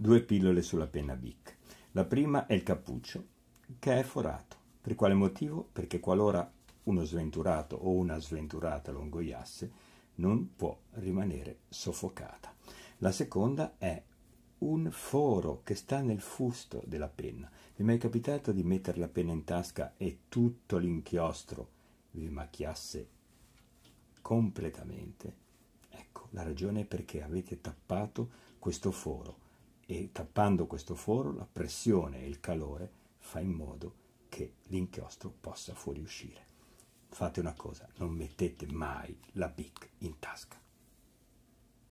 due pillole sulla penna Bic. La prima è il cappuccio, che è forato. Per quale motivo? Perché qualora uno sventurato o una sventurata lo ingoiasse, non può rimanere soffocata. La seconda è un foro che sta nel fusto della penna. Vi è mai capitato di mettere la penna in tasca e tutto l'inchiostro vi macchiasse completamente? Ecco, la ragione è perché avete tappato questo foro e tappando questo foro la pressione e il calore fa in modo che l'inchiostro possa fuoriuscire. Fate una cosa, non mettete mai la BIC in tasca.